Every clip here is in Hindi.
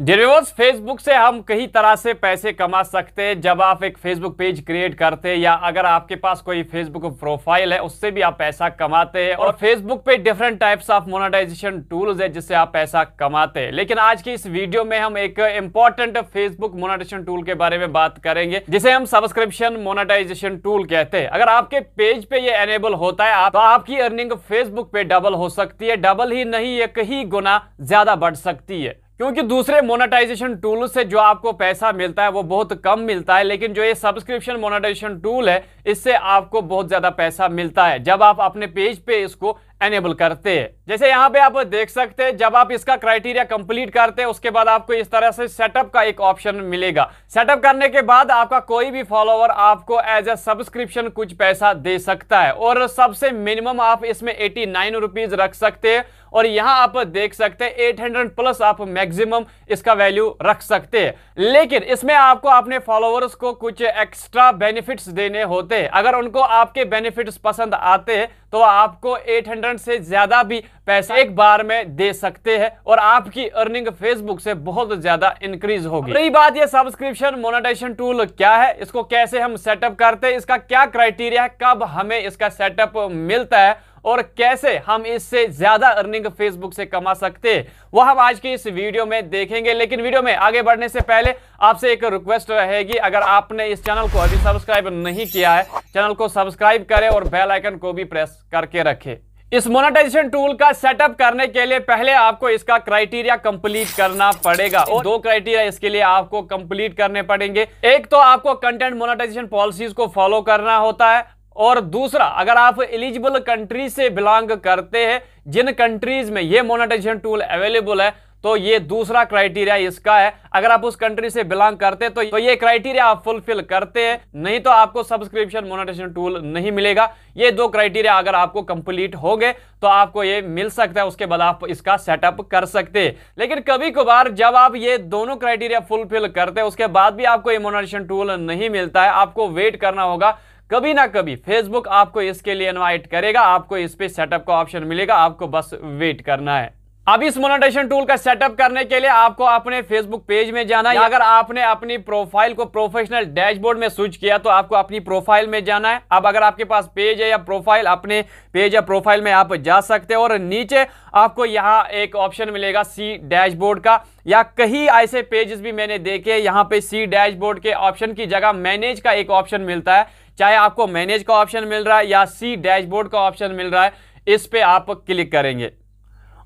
डिरिवर्स फेसबुक से हम कई तरह से पैसे कमा सकते हैं जब आप एक फेसबुक पेज क्रिएट करते हैं या अगर आपके पास कोई फेसबुक प्रोफाइल है उससे भी आप पैसा कमाते हैं और फेसबुक पे different types of monetization tools है जिससे आप पैसा कमाते हैं लेकिन आज की इस वीडियो में हम एक इंपॉर्टेंट फेसबुक मोनाटेशन टूल के बारे में बात करेंगे जिसे हम सब्सक्रिप्शन मोनाटाइजेशन टूल कहते हैं अगर आपके पेज पे ये एनेबल होता है तो आपकी अर्निंग फेसबुक पे डबल हो सकती है डबल ही नहीं ये कहीं गुना ज्यादा बढ़ सकती है क्योंकि दूसरे मोनेटाइजेशन टूल से जो आपको पैसा मिलता है वो बहुत कम मिलता है लेकिन जो ये सब्सक्रिप्शन मोनेटाइजेशन टूल है इससे आपको बहुत ज़्यादा पैसा मिलता है जब आप अपने पेज पे इसको एनेबल करते जैसे यहाँ पे आप देख सकते हैं जब आप इसका क्राइटेरिया कंप्लीट करते हैं उसके बाद आपको इस तरह से सेटअप का एक ऑप्शन मिलेगा सेटअप करने के बाद आपका कोई भी फॉलोवर आपको एज ए सब्सक्रिप्शन कुछ पैसा दे सकता है और सबसे मिनिमम आप इसमें एटी नाइन रुपीज रख सकते हैं और यहां आप देख सकते हैं 800 प्लस आप मैक्सिमम इसका वैल्यू रख सकते हैं लेकिन इसमें आपको अपने फॉलोअर्स को कुछ एक्स्ट्रा बेनिफिट्स देने होते हैं अगर उनको आपके बेनिफिट्स पसंद आते हैं तो आपको 800 से ज़्यादा भी पैसा एक बार में दे सकते हैं और आपकी अर्निंग फेसबुक से बहुत ज़्यादा इंक्रीज होगी रही बात ये सब्सक्रिप्शन मोनेटाइजेशन टूल क्या है इसको कैसे हम सेटअप करते हैं इसका क्या क्राइटेरिया है कब हमें इसका सेटअप मिलता है और कैसे हम इससे ज्यादा अर्निंग फेसबुक से कमा सकते हैं वह हम आज की इस वीडियो में देखेंगे लेकिन वीडियो में आगे बढ़ने से पहले आपसे एक रिक्वेस्ट रहेगी अगर आपने इस चैनल को अभी सब्सक्राइब नहीं किया है चैनल को सब्सक्राइब करें और बेल आइकन को भी प्रेस करके रखें इस मोनेटाइजेशन टूल का सेटअप करने के लिए पहले आपको इसका क्राइटेरिया कंप्लीट करना पड़ेगा और दो क्राइटेरिया इसके लिए आपको कंप्लीट करने पड़ेंगे एक तो आपको कंटेंट मोनेटाइजेशन पॉलिसीज को फॉलो करना होता है और दूसरा अगर आप एलिजिबल कंट्री से बिलोंग करते हैं जिन कंट्रीज में ये मोनिटाइजेशन टूल अवेलेबल है तो ये दूसरा क्राइटेरिया इसका है अगर आप उस कंट्री से बिलोंग करते हैं तो, तो ये क्राइटेरिया आप फुलफिल करते हैं नहीं तो आपको सब्सक्रिप्शन मोनेटाइजेशन टूल नहीं मिलेगा ये दो क्राइटेरिया अगर आपको कंप्लीट हो गए तो आपको ये मिल सकता है उसके बाद आप इसका सेटअप कर सकते हैं लेकिन कभी कभार जब आप ये दोनों क्राइटेरिया फुलफिल करते हैं उसके बाद भी आपको ये मोनेटाइजेशन टूल नहीं मिलता है आपको वेट करना होगा कभी ना कभी फेसबुक आपको इसके लिए इन्वाइट करेगा आपको इस पे सेटअप का ऑप्शन मिलेगा आपको बस वेट करना है अब इस मोनेटाइजेशन टूल का सेटअप करने के लिए आपको अपने फेसबुक पेज में जाना है अगर आपने अपनी प्रोफाइल को प्रोफेशनल डैशबोर्ड में स्विच किया तो आपको अपनी प्रोफाइल में जाना है अब अगर आपके पास पेज है या प्रोफाइल अपने पेज या प्रोफाइल में आप जा सकते हो और नीचे आपको यहाँ एक ऑप्शन मिलेगा सी डैशबोर्ड का या कहीं ऐसे पेजेस भी मैंने देखे यहाँ पे सी डैशबोर्ड के ऑप्शन की जगह मैनेज का एक ऑप्शन मिलता है चाहे आपको मैनेज का ऑप्शन मिल रहा है या सी डैशबोर्ड का ऑप्शन मिल रहा है इस पर आप क्लिक करेंगे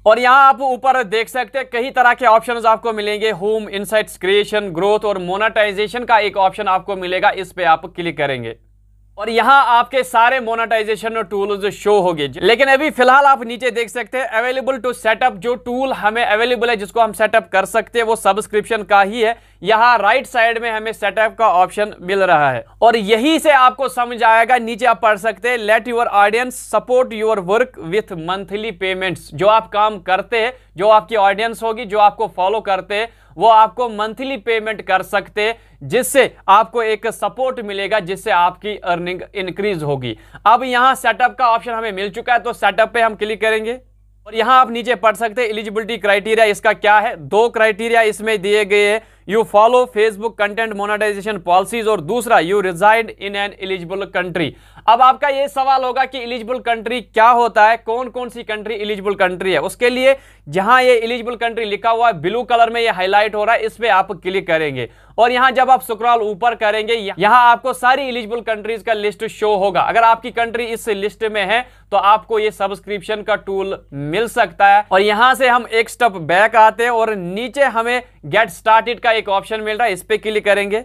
और यहाँ आप ऊपर देख सकते हैं कई तरह के ऑप्शंस आपको मिलेंगे होम इनसाइट्स क्रिएशन ग्रोथ और मोनेटाइजेशन का एक ऑप्शन आपको मिलेगा इस पे आप क्लिक करेंगे और यहाँ आपके सारे मोनेटाइजेशन टूल्स शो होंगे लेकिन अभी फिलहाल आप नीचे देख सकते हैं अवेलेबल टू सेटअप जो टूल हमें अवेलेबल है जिसको हम सेटअप कर सकते हैं वो सब्सक्रिप्शन का ही है यहाँ राइट साइड में हमें सेटअप का ऑप्शन मिल रहा है और यही से आपको समझ आएगा नीचे आप पढ़ सकते हैं let your audience support your work with monthly payments जो आप काम करते हैं जो आपकी ऑडियंस होगी जो आपको फॉलो करते हैं वो आपको मंथली पेमेंट कर सकते जिससे आपको एक सपोर्ट मिलेगा जिससे आपकी अर्निंग इंक्रीज होगी अब यहाँ सेटअप का ऑप्शन हमें मिल चुका है तो सेटअप पे हम क्लिक करेंगे और यहाँ आप नीचे पढ़ सकते हैं एलिजिबिलिटी क्राइटेरिया इसका क्या है दो क्राइटेरिया इसमें दिए गए हैं you follow Facebook content monetization policies और दूसरा you reside in an eligible country अब आपका ये सवाल होगा कि एलिजिबल कंट्री क्या होता है कौन कौन सी कंट्री एलिजिबल कंट्री है उसके लिए जहां ये एलिजिबल कंट्री लिखा हुआ है ब्लू कलर में ये हाईलाइट हो रहा है इस पर आप क्लिक करेंगे और यहां जब आप सुक्रॉल ऊपर करेंगे यहां आपको सारी एलिजिबल कंट्रीज का लिस्ट शो होगा अगर आपकी कंट्री इस लिस्ट में है तो आपको ये सब्सक्रिप्शन का टूल मिल सकता है और यहां से हम एक स्टेप बैक आते हैं और नीचे हमें गेट स्टार्टेड का एक ऑप्शन मिल रहा है इस पर क्लिक करेंगे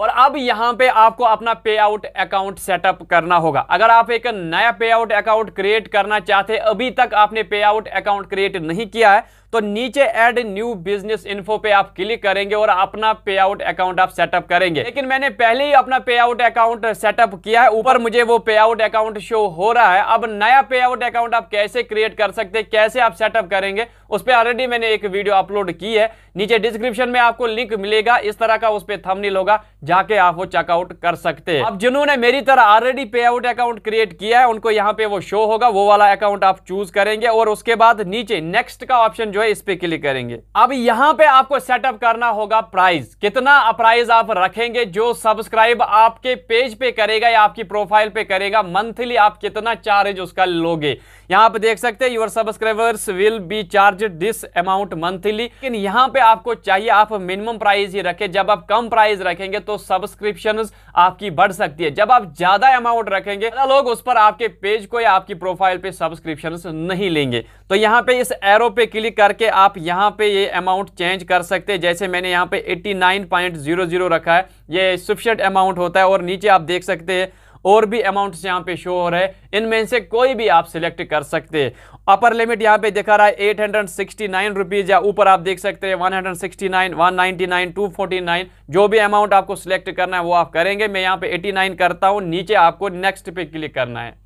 और अब यहां पे आपको अपना पे आउट अकाउंट सेटअप करना होगा अगर आप एक नया पे आउट अकाउंट क्रिएट करना चाहते अभी तक आपने पे आउट अकाउंट क्रिएट नहीं किया है तो नीचे एड न्यू बिजनेस इन्फो पे आप क्लिक करेंगे और अपना पे आउट अकाउंट आप सेटअप करेंगे लेकिन मैंने पहले ही अपना पे आउट अकाउंट सेटअप किया है ऊपर मुझे वो पे आउट अकाउंट शो हो रहा है अब नया पे आउट अकाउंट आप कैसे क्रिएट कर सकते हैं कैसे आप सेटअप करेंगे उस पर ऑलरेडी मैंने एक वीडियो अपलोड की है नीचे डिस्क्रिप्शन में आपको लिंक मिलेगा इस तरह का उस पर थमनील होगा जाके आप वो चेकआउट कर सकते हैं अब जिन्होंने मेरी तरह ऑलरेडी पे आउट अकाउंट क्रिएट किया है उनको यहाँ पे वो शो होगा वो वाला अकाउंट आप चूज करेंगे और उसके बाद नीचे नेक्स्ट का ऑप्शन जो है इस पे क्लिक करेंगे अब यहां पे आपको सेटअप करना होगा प्राइस कितना प्राइस आप रखेंगे जो सब्सक्राइब आपके पेज पे करेगा या आपकी प्रोफाइल पे करेगा मंथली आप कितना चार्ज उसका लोगे यहां पे देख सकते हैं your subscribers will be charge this amount monthly लेकिन यहां पे आपको चाहिए आप मिनिमम प्राइस ही रखें जब आप कम प्राइस रखेंगे तो सब्सक्रिप्शन आपकी बढ़ सकती है जब आप ज्यादा अमाउंट रखेंगे लोग उस पर आपके पेज को या आपकी प्रोफाइल पे सब्सक्रिप्शन नहीं लेंगे तो यहाँ पे इस एरो पे क्लिक करके आप यहाँ पे ये अमाउंट चेंज कर सकते हैं जैसे मैंने यहाँ पे 89.00 रखा है ये सफिशेंट अमाउंट होता है और नीचे आप देख सकते हैं और भी अमाउंट्स यहाँ पे शो हो रहे हैं इनमें से कोई भी आप सिलेक्ट कर सकते हैं अपर लिमिट यहाँ पे दिखा रहा है eight hundred sixty nine rupees या ऊपर आप देख सकते हैं one hundred sixty nine one nine two forty nine जो भी अमाउंट आपको सिलेक्ट करना है वो आप करेंगे मैं यहाँ पे एटी नाइन करता हूँ नीचे आपको नेक्स्ट पे क्लिक करना है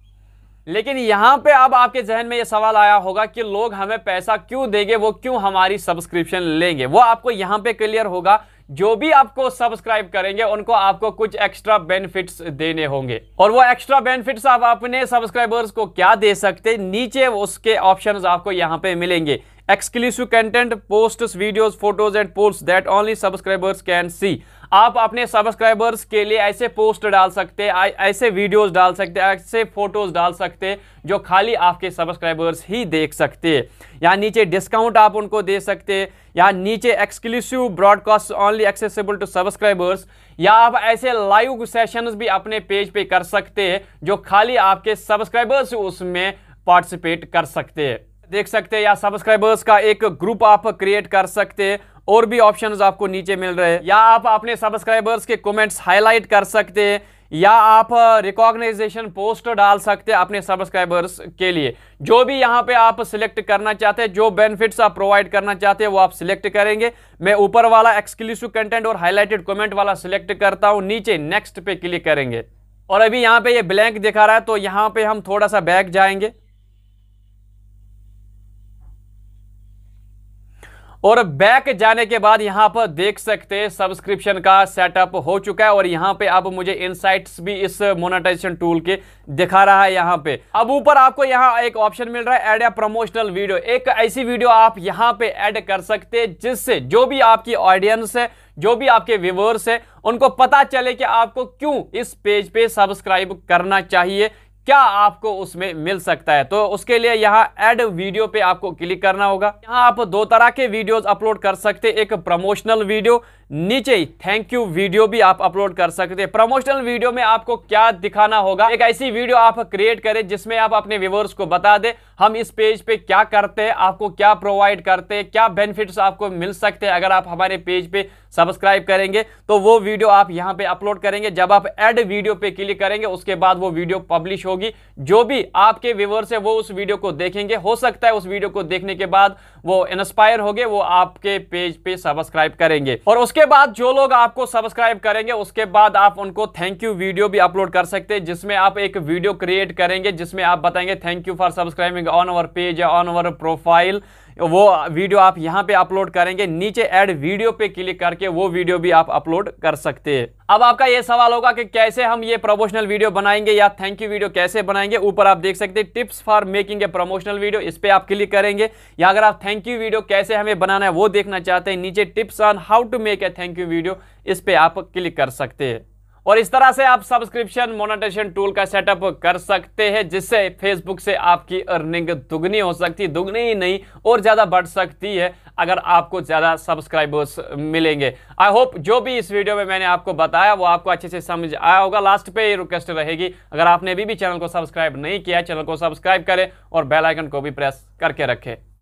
लेकिन यहां पे अब आपके जहन में यह सवाल आया होगा कि लोग हमें पैसा क्यों देंगे वो क्यों हमारी सब्सक्रिप्शन लेंगे वो आपको यहां पे क्लियर होगा जो भी आपको सब्सक्राइब करेंगे उनको आपको कुछ एक्स्ट्रा बेनिफिट्स देने होंगे और वो एक्स्ट्रा बेनिफिट्स आप अपने सब्सक्राइबर्स को क्या दे सकते नीचे उसके ऑप्शन आपको यहां पर मिलेंगे exclusive content post videos photos and post that only subscribers can see आप अपने सब्सक्राइबर्स के लिए ऐसे पोस्ट डाल सकते ऐसे वीडियोस डाल सकते ऐसे फोटोज डाल सकते जो खाली आपके सब्सक्राइबर्स ही देख सकते या नीचे डिस्काउंट आप उनको दे सकते या नीचे exclusive broadcast only accessible to subscribers या आप ऐसे लाइव सेशंस भी अपने पेज पे कर सकते हैं जो खाली आपके सब्सक्राइबर्स उसमें पार्टिसिपेट कर सकते हैं देख सकते हैं या सब्सक्राइबर्स का एक ग्रुप आप क्रिएट कर सकते हैं और भी ऑप्शन आपको नीचे मिल रहे हैं या आप अपने सब्सक्राइबर्स के कॉमेंट्स हाईलाइट कर सकते हैं या आप रिकॉग्नाइजेशन पोस्ट डाल सकते हैं अपने सब्सक्राइबर्स के लिए जो भी यहाँ पे आप सिलेक्ट करना चाहते हैं जो बेनिफिट्स आप प्रोवाइड करना चाहते हैं वो आप सिलेक्ट करेंगे मैं ऊपर वाला एक्सक्लूसिव कंटेंट और हाईलाइटेड कमेंट वाला सिलेक्ट करता हूँ नीचे नेक्स्ट पे क्लिक करेंगे और अभी यहाँ पे ये यह ब्लैंक दिखा रहा है तो यहाँ पे हम थोड़ा सा बैक जाएंगे और बैक जाने के बाद यहां पर देख सकते हैं सब्सक्रिप्शन का सेटअप हो चुका है और यहां पे अब मुझे इनसाइट्स भी इस मोनेटाइजेशन टूल के दिखा रहा है यहां पे अब ऊपर आपको यहाँ एक ऑप्शन मिल रहा है एड या प्रमोशनल वीडियो एक ऐसी वीडियो आप यहां पे ऐड कर सकते हैं जिससे जो भी आपकी ऑडियंस है जो भी आपके व्यूवर्स है उनको पता चले कि आपको क्यों इस पेज पे सब्सक्राइब करना चाहिए क्या आपको उसमें मिल सकता है तो उसके लिए यहाँ एड वीडियो पे आपको क्लिक करना होगा यहाँ आप दो तरह के वीडियोस अपलोड कर सकते एक प्रमोशनल वीडियो नीचे थैंक यू वीडियो भी आप अपलोड कर सकते हैं प्रमोशनल वीडियो में आपको क्या दिखाना होगा एक ऐसी वीडियो आप क्रिएट करें जिसमें आप अपने व्यूवर्स को बता दे हम इस पेज पे क्या करते हैं आपको क्या प्रोवाइड करते हैं क्या बेनिफिट्स आपको मिल सकते हैं अगर आप हमारे पेज पे सब्सक्राइब करेंगे तो वो वीडियो आप यहाँ पे अपलोड करेंगे जब आप एड वीडियो पे क्लिक करेंगे उसके बाद वो वीडियो पब्लिश होगी होगी जो भी आपके व्यूवर्स है वो उस वीडियो को देखेंगे हो सकता है उस वीडियो को देखने के बाद वो इंस्पायर गए वो आपके पेज पे सब्सक्राइब करेंगे और उसके बाद जो लोग आपको सब्सक्राइब करेंगे उसके बाद आप उनको थैंक यू वीडियो भी अपलोड कर सकते हैं जिसमें आप एक वीडियो क्रिएट करेंगे जिसमें आप बताएंगे thank you for subscribing on our page on our profile वो वीडियो आप यहाँ पे अपलोड करेंगे नीचे ऐड वीडियो पे क्लिक करके वो वीडियो भी आप अपलोड कर सकते हैं अब आपका ये सवाल होगा कि कैसे हम ये प्रमोशनल वीडियो बनाएंगे या थैंक यू वीडियो कैसे बनाएंगे ऊपर आप देख सकते हैं tips for making a promotional video इस पर आप क्लिक करेंगे या अगर आप थैंक यू वीडियो कैसे हमें बनाना है वो देखना चाहते हैं नीचे tips on how to make a thank you video इस पर आप क्लिक कर सकते हैं और इस तरह से आप सब्सक्रिप्शन मोनेटेशन टूल का सेटअप कर सकते हैं जिससे फेसबुक से आपकी अर्निंग दुगनी हो सकती है दुगनी ही नहीं और ज़्यादा बढ़ सकती है अगर आपको ज़्यादा सब्सक्राइबर्स मिलेंगे आई होप जो भी इस वीडियो में मैंने आपको बताया वो आपको अच्छे से समझ आया होगा लास्ट पे ये रिक्वेस्ट रहेगी अगर आपने अभी भी चैनल को सब्सक्राइब नहीं किया चैनल को सब्सक्राइब करें और बेलाइकन को भी प्रेस करके रखें